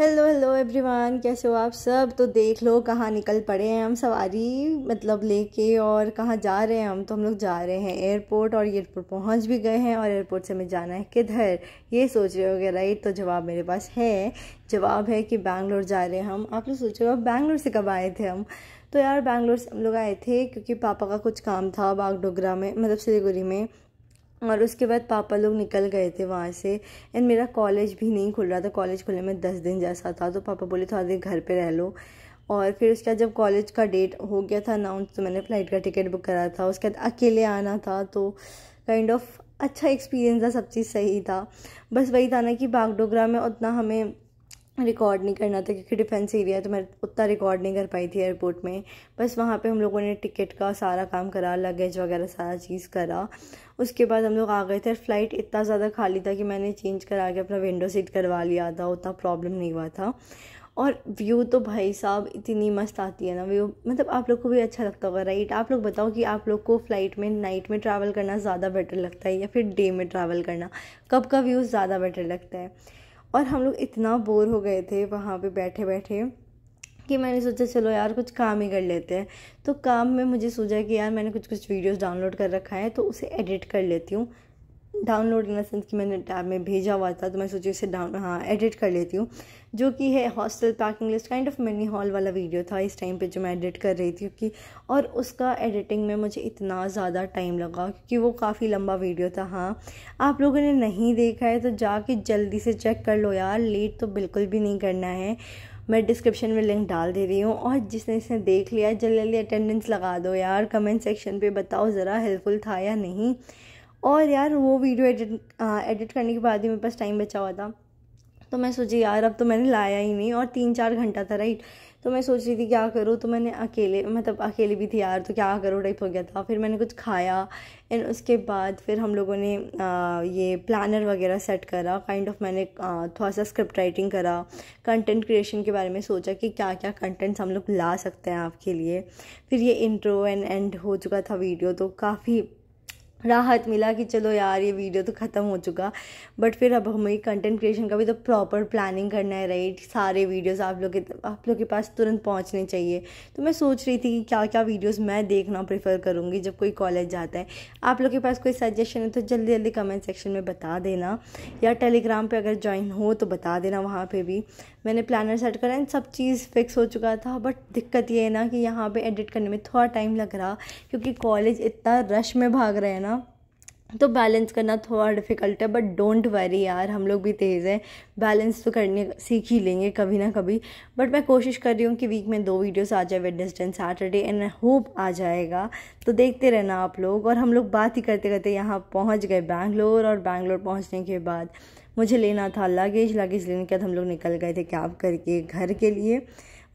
hello hello everyone कैसे हो आप सब तो देख लो कहाँ निकल पड़े हैं हम सवारी मतलब लेके और कहाँ जा रहे हैं हम तो हम लोग जा रहे हैं एयरपोर्ट और एयरपोर्ट पहुँच भी गए हैं और एयरपोर्ट से हमें जाना है किधर ये सोच रहे हो गया राइट तो जवाब मेरे पास है जवाब है कि बैंगलोर जा रहे हैं हम आप लोग सोच रहे हो बैंगलोर से कब आए थे हम तो यार बैंगलोर से हम लोग आए थे क्योंकि पापा का कुछ काम था बागडोगरा में मतलब सिलीगुड़ी में और उसके बाद पापा लोग निकल गए थे वहाँ से एंड मेरा कॉलेज भी नहीं खुल रहा था कॉलेज खुलने में दस दिन जैसा था तो पापा बोले थोड़ा देर घर पे रह लो और फिर उसके बाद जब कॉलेज का डेट हो गया था अनाउंस तो मैंने फ़्लाइट का टिकट बुक करा था उसके बाद अकेले आना था तो काइंड ऑफ अच्छा एक्सपीरियंस था सब चीज़ सही था बस वही था ना कि बागडोगरा में उतना हमें रिकॉर्ड नहीं करना था क्योंकि डिफेंस एरिया तो मैं उतना रिकॉर्ड नहीं कर पाई थी एयरपोर्ट में बस वहाँ पे हम लोगों ने टिकट का सारा काम करा लगेज वगैरह सारा चीज़ करा उसके बाद हम लोग आ गए थे और फ्लाइट इतना ज़्यादा खाली था कि मैंने चेंज करा के अपना विंडो सीट करवा लिया था उतना प्रॉब्लम नहीं हुआ था और व्यू तो भाई साहब इतनी मस्त आती है ना व्यू मतलब आप लोग को भी अच्छा लगता होगा राइट आप लोग बताओ कि आप लोग को फ़्लाइट में नाइट में ट्रैवल करना ज़्यादा बेटर लगता है या फिर डे में ट्रैवल करना कब का व्यू ज़्यादा बेटर लगता है और हम लोग इतना बोर हो गए थे वहाँ पे बैठे बैठे कि मैंने सोचा चलो यार कुछ काम ही कर लेते हैं तो काम में मुझे सोचा कि यार मैंने कुछ कुछ वीडियोस डाउनलोड कर रखा है तो उसे एडिट कर लेती हूँ डाउनलोड इन सेंस कि मैंने टैब में भेजा हुआ था तो मैं सोची इसे डाउन हाँ एडिट कर लेती हूँ जो कि है hostel packing list kind of mini haul वाला वीडियो था इस टाइम पे जो मैं एडिट कर रही थी कि और उसका एडिटिंग में मुझे इतना ज़्यादा टाइम लगा क्योंकि वो काफ़ी लंबा वीडियो था हाँ आप लोगों ने नहीं देखा है तो जाके जल्दी से चेक कर लो यार लेट तो बिल्कुल भी नहीं करना है मैं डिस्क्रिप्शन में लिंक डाल दे रही हूँ और जिसने इसने देख लिया जल्दी जल्दी अटेंडेंस लगा दो यार कमेंट सेक्शन पे बताओ ज़रा हेल्पफुल था या नहीं और यार वो वीडियो एडिट एडिट करने के बाद ही मेरे पास टाइम बचा हुआ था तो मैं सोची यार अब तो मैंने लाया ही नहीं और तीन चार घंटा था राइट तो मैं सोच रही थी क्या करूँ तो मैंने अकेले मतलब अकेले भी थी यार तो क्या करूँ टाइप हो गया था फिर मैंने कुछ खाया एंड उसके बाद फिर हम लोगों ने आ, ये प्लानर वगैरह सेट करा काइंड ऑफ मैंने थोड़ा सा स्क्रिप्ट राइटिंग करा कंटेंट क्रिएशन के बारे में सोचा कि क्या क्या कंटेंट्स हम लोग ला सकते हैं आपके लिए फिर ये इंट्रो एंड एंड हो चुका था वीडियो तो काफ़ी राहत मिला कि चलो यार ये वीडियो तो ख़त्म हो चुका बट फिर अब हमें कंटेंट क्रिएशन का भी तो प्रॉपर प्लानिंग करना है राइट सारे वीडियोस आप लोग के आप लोग के पास तुरंत पहुंचने चाहिए तो मैं सोच रही थी कि क्या क्या वीडियोस मैं देखना प्रेफर करूँगी जब कोई कॉलेज जाता है आप लोग के पास कोई सजेशन है तो जल्दी जल्दी कमेंट सेक्शन में बता देना या टेलीग्राम पर अगर ज्वाइन हो तो बता देना वहाँ पर भी मैंने प्लानर सेट करा एंड सब चीज़ फिक्स हो चुका था बट दिक्कत ये है ना कि यहाँ पे एडिट करने में थोड़ा टाइम लग रहा क्योंकि कॉलेज इतना रश में भाग रहे हैं ना तो बैलेंस करना थोड़ा डिफ़िकल्ट है बट डोंट वरी यार हम लोग भी तेज़ हैं बैलेंस तो करने सीख ही लेंगे कभी ना कभी बट मैं कोशिश कर रही हूँ कि वीक में दो वीडियोस आ जाए Wednesday and Saturday and I hope आ जाएगा तो देखते रहना आप लोग और हम लोग बात ही करते करते यहाँ पहुँच गए बैंगलोर और बैंगलोर पहुँचने के बाद मुझे लेना था लगेज लगेज लेने के बाद हम लोग निकल गए थे कैब करके घर के लिए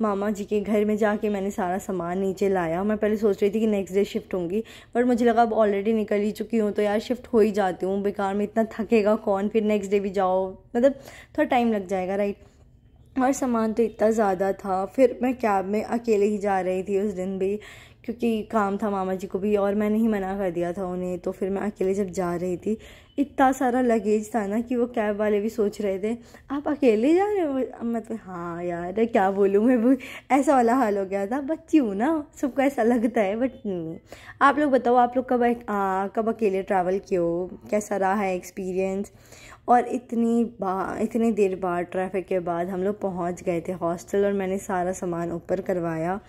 मामा जी के घर में जाके मैंने सारा सामान नीचे लाया मैं पहले सोच रही थी कि नेक्स्ट डे शिफ्ट होंगी बट मुझे लगा अब ऑलरेडी निकल ही चुकी हूँ तो यार शिफ्ट हो ही जाती हूँ बेकार में इतना थकेगा कौन फिर नेक्स्ट डे भी जाओ मतलब थोड़ा टाइम लग जाएगा राइट और सामान तो इतना ज़्यादा था फिर मैं कैब में अकेले ही जा रही थी उस दिन भी क्योंकि काम था मामा जी को भी और मैंने ही मना कर दिया था उन्हें तो फिर मैं अकेले जब जा रही थी इतना सारा लगेज था ना कि वो कैब वाले भी सोच रहे थे आप अकेले जा रहे हो मतलब हाँ यार क्या बोलूँ मैं भी ऐसा वाला हाल हो गया था बच्ची हूँ ना सबको ऐसा लगता है बट नहीं आप लोग बताओ आप लोग कब आ, कब अकेले ट्रैवल किए हो कैसा रहा है एक्सपीरियंस और इतनी बा इतनी देर बाद ट्रैफिक के बाद हम लोग पहुँच गए थे हॉस्टल और मैंने सारा सामान ऊपर करवाया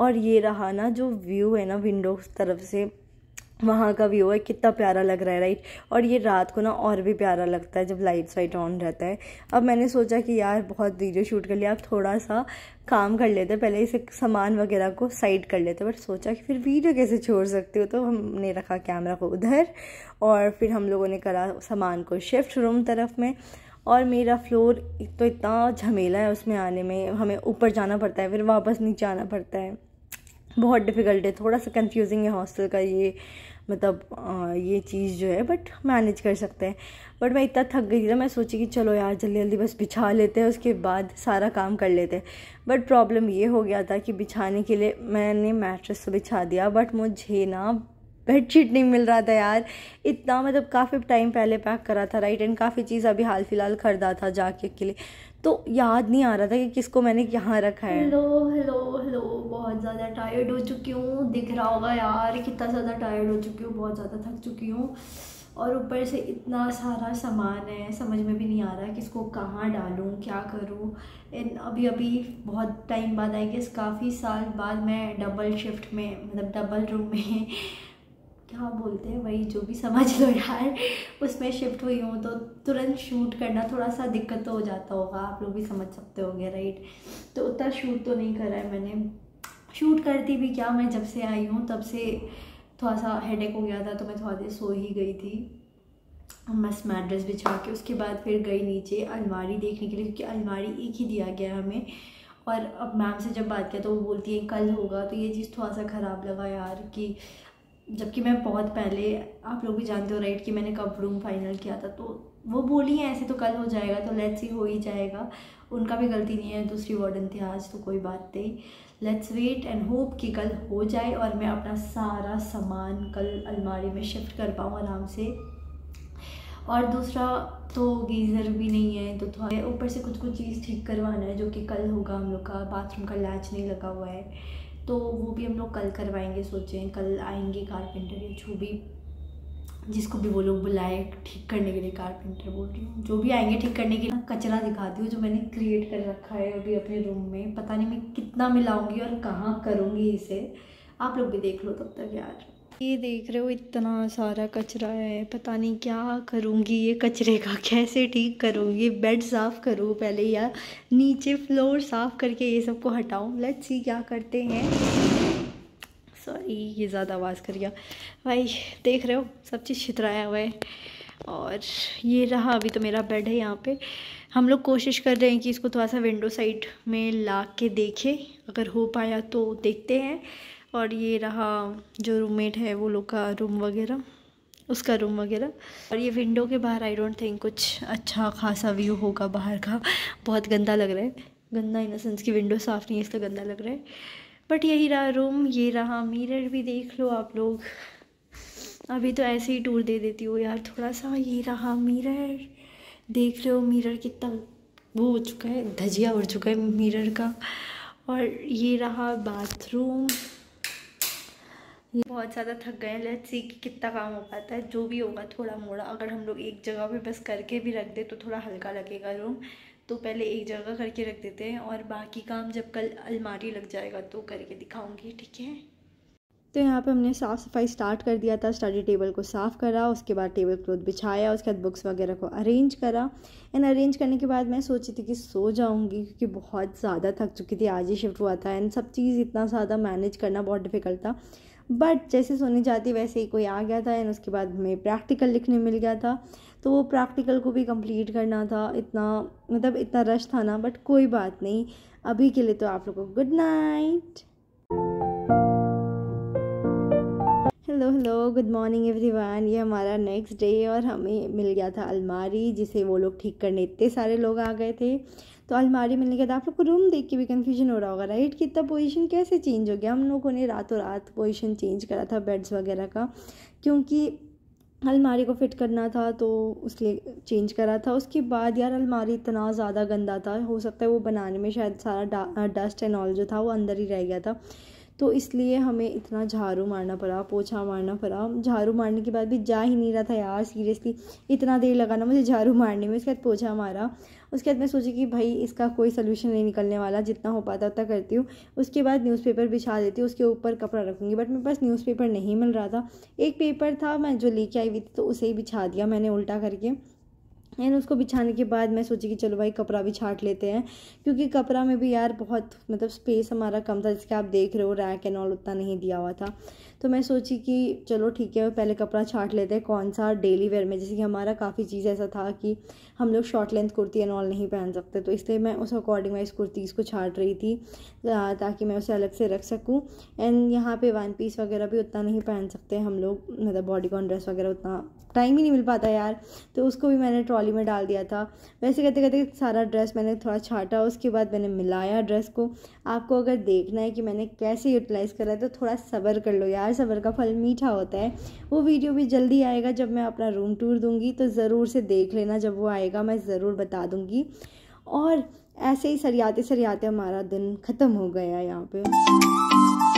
और ये रहा ना जो व्यू है ना विंडो तरफ से वहाँ का व्यू है कितना प्यारा लग रहा है राइट और ये रात को ना और भी प्यारा लगता है जब लाइट्स वाइट ऑन रहता है अब मैंने सोचा कि यार बहुत वीडियो शूट कर लिया अब थोड़ा सा काम कर लेते पहले इसे सामान वगैरह को साइड कर लेते बट सोचा कि फिर वीडियो कैसे छोड़ सकते हो तो हमने रखा कैमरा को उधर और फिर हम लोगों ने करा सामान को शिफ्ट रूम तरफ में और मेरा फ्लोर तो इतना झमेला है उसमें आने में हमें ऊपर जाना पड़ता है फिर वापस नीचे आना पड़ता है बहुत डिफ़िकल्ट है थोड़ा सा कंफ्यूजिंग है हॉस्टल का ये मतलब ये चीज़ जो है बट मैनेज कर सकते हैं बट मैं इतना थक गई थी ना मैं सोची कि चलो यार जल्दी जल्दी बस बिछा लेते हैं उसके बाद सारा काम कर लेते हैं बट प्रॉब्लम ये हो गया था कि बिछाने के लिए मैंने मैट्रेस तो बिछा दिया बट मुझे ना बेडशीट नहीं मिल रहा था यार इतना मतलब काफ़ी टाइम पहले पैक करा था राइट एंड काफ़ी चीज़ अभी हाल फिलहाल खरीदा था जाके के लिए तो याद नहीं आ रहा था कि किसको मैंने यहाँ रखा है हेलो हेलो हेलो बहुत ज़्यादा टायर्ड हो चुकी हूँ दिख रहा होगा यार कितना ज़्यादा टायर्ड हो चुकी हूँ बहुत ज़्यादा थक चुकी हूँ और ऊपर से इतना सारा सामान है समझ में भी नहीं आ रहा है किसको कहाँ डालूँ क्या करूँ एंड अभी अभी बहुत टाइम बाद आई गेस काफ़ी साल बाद मैं डबल शिफ्ट में मतलब डबल रूम में क्या हाँ, बोलते हैं वही जो भी समझ लो यार उसमें शिफ्ट हुई हूँ तो तुरंत शूट करना थोड़ा सा दिक्कत तो हो जाता होगा आप लोग भी समझ सकते होंगे राइट तो उतना शूट तो नहीं करा है मैंने शूट करती भी क्या मैं जब से आई हूँ तब से थोड़ा सा हेडेक हो गया था तो मैं थोड़ा देर सो ही गई थी बस मैड्रेस बिछा के उसके बाद फिर गई नीचे अलमारी देखने के लिए क्योंकि अलमारी एक ही दिया गया हमें और अब मैम से जब बात किया तो वो बोलती है कल होगा तो ये चीज़ थोड़ा सा ख़राब लगा यार कि जबकि मैं बहुत पहले आप लोग भी जानते हो राइट कि मैंने कब रूम फाइनल किया था तो वो बोली हैं ऐसे तो कल हो जाएगा तो लेट्स ही हो ही जाएगा उनका भी गलती नहीं है दूसरी वार्डन थी आज तो कोई बात नहीं लेट्स वेट एंड होप कि कल हो जाए और मैं अपना सारा सामान कल अलमारी में शिफ्ट कर पाऊँ आराम से और दूसरा तो गीज़र भी नहीं है तो थोड़ा ऊपर से कुछ कुछ चीज़ ठीक करवाना है जो कि कल होगा हम लोग का बाथरूम का लैच नहीं लगा हुआ है तो वो भी हम लोग कल करवाएंगे सोचें कल आएंगे कारपेंटर या जो भी जिसको भी वो लोग बुलाए ठीक करने के लिए कारपेंटर बोल रही हूँ जो भी आएंगे ठीक करने के लिए कचरा दिखाती हूँ जो मैंने क्रिएट कर रखा है अभी अपने रूम में पता नहीं मैं कितना मिलाऊंगी और कहाँ करूँगी इसे आप लोग भी देख लो तब तक यार ये देख रहे हो इतना सारा कचरा है पता नहीं क्या करूँगी ये कचरे का कैसे ठीक करूँगी बेड साफ़ करूँ पहले या नीचे फ्लोर साफ़ करके ये सबको हटाऊँ लेट्स सी क्या करते हैं सॉरी ये ज़्यादा आवाज़ कर गया भाई देख रहे हो सब चीज़ छितराया हुआ है और ये रहा अभी तो मेरा बेड है यहाँ पे हम लोग कोशिश कर रहे हैं कि इसको थोड़ा सा विंडो साइड में ला के देखें अगर हो पाया तो देखते हैं और ये रहा जो रूममेट है वो लोग का रूम वगैरह उसका रूम वगैरह और ये विंडो के बाहर आई डोंट थिंक कुछ अच्छा खासा व्यू होगा बाहर का बहुत गंदा लग रहा है गंदा इन देंस कि की विंडो साफ़ नहीं है इसलिए गंदा लग रहा है बट यही रहा रूम ये रहा मिरर भी देख लो आप लोग अभी तो ऐसे ही टूर दे देती हो यार थोड़ा सा ये रहा मिरर देख रहे हो मिरर कितना वो हो चुका है धजिया उड़ चुका है मिरर का और ये रहा बाथरूम बहुत ज़्यादा थक गए हैं लेट्स सी कि कितना काम हो पाता है जो भी होगा थोड़ा मोड़ा अगर हम लोग एक जगह पे बस करके भी रख दे तो थोड़ा हल्का लगेगा रूम तो पहले एक जगह करके रख देते हैं और बाकी काम जब कल अलमारी लग जाएगा तो करके दिखाऊंगी ठीक है तो यहाँ पे हमने साफ़ सफाई स्टार्ट कर दिया था स्टडी टेबल को साफ़ करा उसके बाद टेबल क्लॉथ बिछाया उसके बाद बुक्स वगैरह को अरेंज करा एंड अरेंज करने के बाद मैं सोची थी कि सो जाऊँगी क्योंकि बहुत ज़्यादा थक चुकी थी आज ही शिफ्ट हुआ था एंड सब चीज़ इतना ज़्यादा मैनेज करना बहुत डिफ़िकल्ट था बट जैसे सोने जाती वैसे ही कोई आ गया था एंड उसके बाद हमें प्रैक्टिकल लिखने मिल गया था तो वो प्रैक्टिकल को भी कंप्लीट करना था इतना मतलब इतना रश था ना बट कोई बात नहीं अभी के लिए तो आप लोगों को good night hello hello good morning everyone ये हमारा नेक्स्ट डे और हमें मिल गया था अलमारी जिसे वो लोग ठीक करने इतने सारे लोग आ गए थे तो अलमारी मिलने के बाद आप लोग को रूम देख के भी कन्फ्यूजन हो रहा होगा राइट कितना पोजिशन पोजीशन कैसे चेंज हो गया हम लोगों ने रातों रात पोजीशन चेंज करा था बेड्स वगैरह का क्योंकि अलमारी को फिट करना था तो उस चेंज करा था उसके बाद यार अलमारी इतना ज़्यादा गंदा था हो सकता है वो बनाने में शायद सारा डस्ट एंड ऑल जो था वो अंदर ही रह गया था तो इसलिए हमें इतना झाड़ू मारना पड़ा पोछा मारना पड़ा झाड़ू मारने के बाद भी जा ही नहीं रहा था यार सीरियसली इतना देर लगा ना मुझे झाड़ू मारने में उसके बाद पोछा मारा उसके बाद मैं सोची कि भाई इसका कोई सोल्यूशन नहीं निकलने वाला जितना हो पाता उतना करती हूँ उसके बाद न्यूज़पेपर बिछा देती हूँ उसके ऊपर कपड़ा रखूँगी बट मेरे पास न्यूज़पेपर नहीं मिल रहा था एक पेपर था मैं जो लेके आई हुई थी तो उसे ही बिछा दिया मैंने उल्टा करके एंड उसको बिछाने के बाद मैं सोची कि चलो भाई कपड़ा भी छाट लेते हैं क्योंकि कपड़ा में भी यार बहुत मतलब स्पेस हमारा कम था जिसके आप देख रहे हो रैक एंड ऑल उतना नहीं दिया हुआ था तो मैं सोची कि चलो ठीक है पहले कपड़ा छाट लेते हैं कौन सा डेली वेयर में जैसे कि हमारा काफ़ी चीज़ ऐसा था कि हम लोग short length kurti and all नहीं पहन सकते तो इसलिए मैं उस अकॉर्डिंग वाइज कुर्तीज़ को छाट रही थी ताकि मैं उसे अलग से रख सकूँ एंड यहाँ पर वन पीस वगैरह भी उतना नहीं पहन सकते हम लोग मतलब बॉडी कॉन ड्रेस वगैरह उतना टाइम ही नहीं मिल पाता यार तो उसको भी मैंने ट्रॉली में डाल दिया था वैसे कहते कहते सारा ड्रेस मैंने थोड़ा छाटा उसके बाद मैंने मिलाया ड्रेस को आपको अगर देखना है कि मैंने कैसे यूटिलाइज़ करा है तो थोड़ा सबर कर लो यार चार सबर का फल मीठा होता है वो वीडियो भी जल्दी आएगा जब मैं अपना रूम टूर दूंगी तो ज़रूर से देख लेना जब वो आएगा मैं ज़रूर बता दूंगी और ऐसे ही सरियाते सरियाते हमारा दिन ख़त्म हो गया यहाँ पे